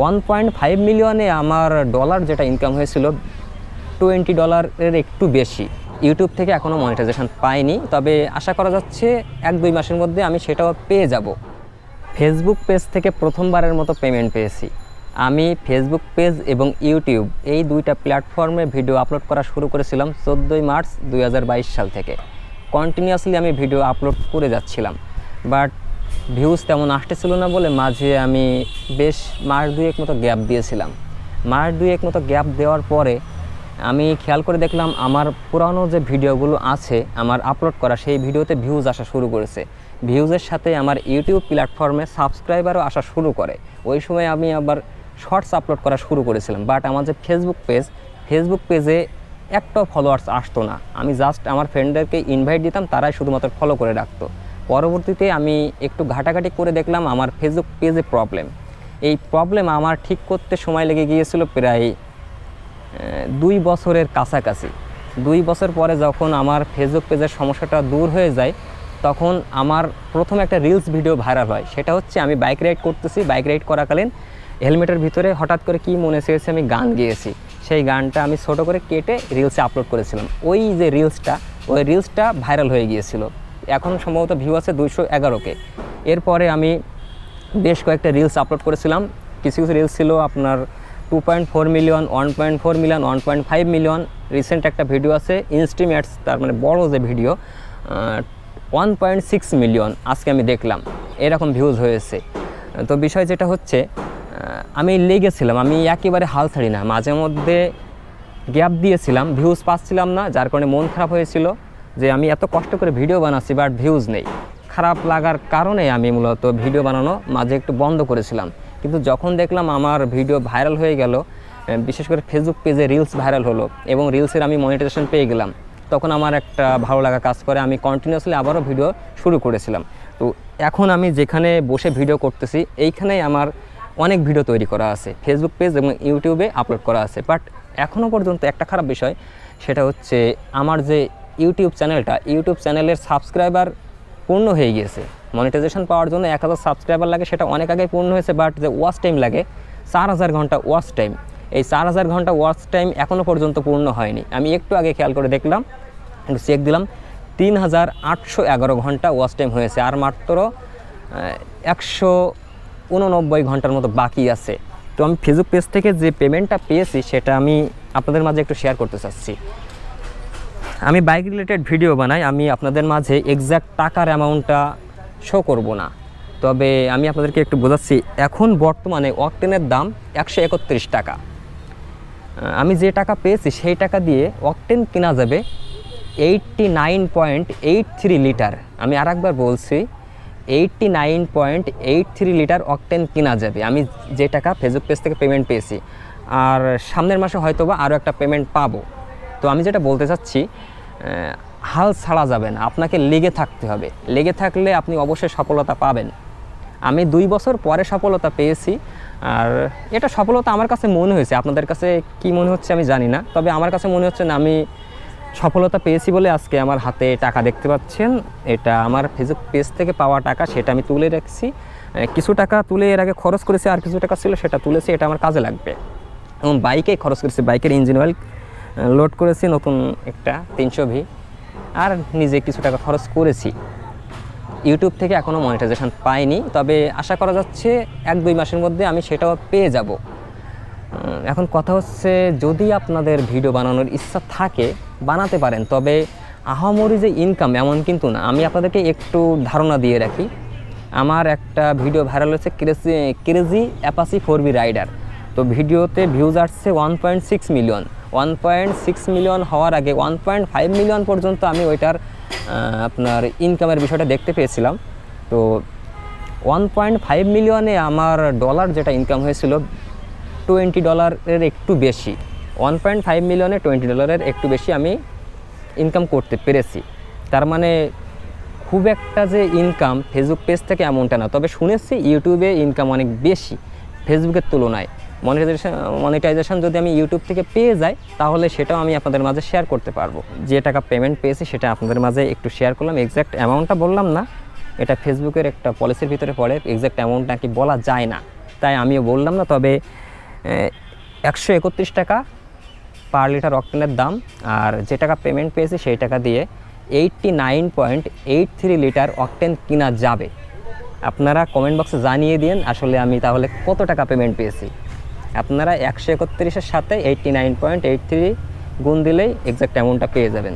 one point five মিলিয়নে আমার dollar যেটা income হয়েছিল টোয়েন্টি ডলারের একটু বেশি ইউটিউব থেকে এখনও মনিটাইজেশন পাইনি তবে আশা করা যাচ্ছে এক দুই মাসের মধ্যে আমি সেটাও পেয়ে যাব ফেসবুক পেজ থেকে প্রথমবারের মতো পেমেন্ট পেয়েছি আমি ফেসবুক পেজ এবং ইউটিউব এই দুইটা প্ল্যাটফর্মে ভিডিও আপলোড করা শুরু করেছিলাম চোদ্দোই মার্চ দুই সাল থেকে কন্টিনিউয়াসলি আমি ভিডিও আপলোড করে যাচ্ছিলাম বাট ভিউজ তেমন আসতেছিল না বলে মাঝে আমি বেশ মাস দুয়েক মতো গ্যাপ দিয়েছিলাম মাস দুয়েক মতো গ্যাপ দেওয়ার পরে আমি খেয়াল করে দেখলাম আমার পুরানো যে ভিডিওগুলো আছে আমার আপলোড করা সেই ভিডিওতে ভিউজ আসা শুরু করেছে ভিউজের সাথে আমার ইউটিউব প্ল্যাটফর্মে সাবস্ক্রাইবারও আসা শুরু করে ওই সময় আমি আবার শর্টস আপলোড করা শুরু করেছিলাম বাট আমার যে ফেসবুক পেজ ফেসবুক পেজে একটাও ফলোয়ার্স আসতো না আমি জাস্ট আমার ফ্রেন্ডদেরকে ইনভাইট দিতাম তারাই শুধুমাত্র ফলো করে রাখতো পরবর্তীতে আমি একটু ঘাটাঘাটি করে দেখলাম আমার ফেসবুক পেজে প্রবলেম এই প্রবলেম আমার ঠিক করতে সময় লেগে গিয়েছিল প্রায় দুই বছরের কাছাকাছি দুই বছর পরে যখন আমার ফেসবুক পেজের সমস্যাটা দূর হয়ে যায় তখন আমার প্রথম একটা রিলস ভিডিও ভাইরাল হয় সেটা হচ্ছে আমি বাইক রাইড করতেছি বাইক রাইড করাকালীন হেলমেটের ভিতরে হঠাৎ করে কি মনে চেয়েছে আমি গান গেয়েছি সেই গানটা আমি ছোট করে কেটে রিলসে আপলোড করেছিলাম ওই যে রিলসটা ওই রিলসটা ভাইরাল হয়ে গিয়েছিল এখন সম্ভবত ভিউ আছে দুইশো এগারোকে এরপরে আমি বেশ কয়েকটা রিলস আপলোড করেছিলাম কিছু কিছু রিলস ছিল আপনার two point four million one point four million one point five million recent একটা ভিডিও আছে ইনস্টিমেটস তার মানে বড়ো যে video one point six million আজকে আমি দেখলাম এরকম ভিউজ হয়েছে তো বিষয় যেটা হচ্ছে আমি লেগেছিলাম আমি একেবারে হাল ছাড়ি না মাঝে মধ্যে গ্যাপ দিয়েছিলাম ভিউজ পাচ্ছিলাম না যার কারণে মন খারাপ হয়েছিল যে আমি এত কষ্ট করে ভিডিও বানাচ্ছি বাট ভিউজ নেই খারাপ লাগার কারণে আমি মূলত ভিডিও বানানো মাঝে একটু বন্ধ করেছিলাম কিন্তু যখন দেখলাম আমার ভিডিও ভাইরাল হয়ে গেল বিশেষ করে ফেসবুক পেজে রিলস ভাইরাল হলো এবং রিলসের আমি মনিটাইজেশন পেয়ে গেলাম তখন আমার একটা ভালো লাগা কাজ করে আমি কন্টিনিউসলি আবারও ভিডিও শুরু করেছিলাম তো এখন আমি যেখানে বসে ভিডিও করতেছি এইখানেই আমার অনেক ভিডিও তৈরি করা আছে ফেসবুক পেজ এবং ইউটিউবে আপলোড করা আছে বাট এখনও পর্যন্ত একটা খারাপ বিষয় সেটা হচ্ছে আমার যে ইউটিউব চ্যানেলটা ইউটিউব চ্যানেলের সাবস্ক্রাইবার পূর্ণ হয়ে গিয়েছে মনিটাইজেশন পাওয়ার জন্য এক হাজার সাবস্ক্রাইবার লাগে সেটা অনেক আগে পূর্ণ হয়েছে বাট যে ওয়াচ টাইম লাগে চার হাজার ঘন্টা ওয়াচ টাইম এই চার হাজার ঘন্টা ওয়াচ টাইম এখনও পর্যন্ত পূর্ণ হয়নি আমি একটু আগে খেয়াল করে দেখলাম একটু চেক দিলাম তিন হাজার আটশো এগারো ঘন্টা ওয়াচ টাইম হয়েছে আর মাত্র একশো উননব্বই ঘন্টার মতো বাকি আছে তো আমি ফেসবুক পেজ থেকে যে পেমেন্টটা পেয়েছি সেটা আমি আপনাদের মাঝে একটু শেয়ার করতে চাচ্ছি আমি বাইক রিলেটেড ভিডিও বানাই আমি আপনাদের মাঝে এক্স্যাক্ট টাকার অ্যামাউন্টটা শো করব না তবে আমি আপনাদেরকে একটু বোঝাচ্ছি এখন বর্তমানে অকটেনের দাম একশো একত্রিশ টাকা আমি যে টাকা পেয়েছি সেই টাকা দিয়ে অকটেন কেনা যাবে eighty nine point eight three litre আমি আর একবার বলছি eighty nine point eight three litre octane কেনা যাবে আমি যে টাকা ফেসবুক পেজ থেকে পেমেন্ট পেয়েছি আর সামনের মাসে হয়তোবা আরও একটা পেমেন্ট পাবো তো আমি যেটা বলতে চাচ্ছি হাল ছাড়া যাবেন আপনাকে লেগে থাকতে হবে লেগে থাকলে আপনি অবশ্যই সফলতা পাবেন আমি দুই বছর পরে সফলতা পেয়েছি আর এটা সফলতা আমার কাছে মনে হয়েছে আপনাদের কাছে কি মনে হচ্ছে আমি জানি না তবে আমার কাছে মনে হচ্ছে না আমি সফলতা পেয়েছি বলে আজকে আমার হাতে টাকা দেখতে পাচ্ছেন এটা আমার ফেসবুক পেজ থেকে পাওয়া টাকা সেটা আমি তুলে রাখছি কিছু টাকা তুলে এর আগে খরচ করেছি আর কিছু টাকা ছিল সেটা তুলেছি এটা আমার কাজে লাগবে এবং বাইকে খরচ করেছি বাইকের ইঞ্জিন অয়েল লোড করেছি নতুন একটা তিনশো ভি আর নিজে কিছু টাকা খরচ করেছি ইউটিউব থেকে এখনও মনিটাইজেশান পাইনি তবে আশা করা যাচ্ছে এক দুই মাসের মধ্যে আমি সেটাও পেয়ে যাব এখন কথা হচ্ছে যদি আপনাদের ভিডিও বানানোর ইচ্ছা থাকে বানাতে পারেন তবে আহামরি যে ইনকাম এমন কিন্তু না আমি আপনাদেরকে একটু ধারণা দিয়ে রাখি আমার একটা ভিডিও ভাইরাল হয়েছে crazy crazy Apache four B rider তো ভিডিওতে ভিউজ আসছে one point six million one point six million হওয়ার আগে ওয়ান পয়েন্ট ফাইভ মিলিয়ন পর্যন্ত আমি ওইটার আপনার ইনকামের বিষয়টা দেখতে পেয়েছিলাম তো ওয়ান পয়েন্ট ফাইভ মিলিয়নে আমার ডলার যেটা ইনকাম হয়েছিল টোয়েন্টি ডলারের একটু বেশি ওয়ান পয়েন্ট ফাইভ মিলিয়নে টোয়েন্টি ডলারের একটু বেশি আমি ইনকাম করতে পেরেছি তার মানে খুব একটা যে ইনকাম ফেসবুক পেজ থেকে এমনটা না তবে শুনেছি ইউটিউবে ইনকাম অনেক বেশি ফেসবুকের তুলনায় মনিটাইজেশন যদি আমি ইউটিউব থেকে পেয়ে যাই তাহলে সেটাও আমি আপনাদের মাঝে শেয়ার করতে পারবো যে টাকা পেমেন্ট পেয়েছি সেটা আপনাদের মাঝে একটু শেয়ার করলাম এক্স্যাক্ট অ্যামাউন্টটা বললাম না এটা ফেসবুকের একটা পলিসির ভিতরে পড়ে এক্স্যাক্ট অ্যামাউন্ট নাকি বলা যায় না তাই আমিও বললাম না তবে একশো একত্রিশ টাকা পার লিটার অক্টেনের দাম আর যে টাকা পেমেন্ট পেয়েছি সেই টাকা দিয়ে eighty nine point eight three litre octane কিনা যাবে আপনারা কমেন্ট বক্সে জানিয়ে দিন আসলে আমি তাহলে কত টাকা পেমেন্ট পেয়েছি আপনারা একশো একত্রিশের সাথে eighty nine point eight three গুণ দিলেই এক্স্যাক্ট অ্যামাউন্টটা পেয়ে যাবেন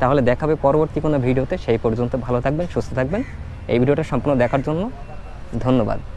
তাহলে দেখাবে পরবর্তী কোনো ভিডিওতে সেই পর্যন্ত ভালো থাকবেন সুস্থ থাকবেন এই ভিডিওটা সম্পূর্ণ দেখার জন্য ধন্যবাদ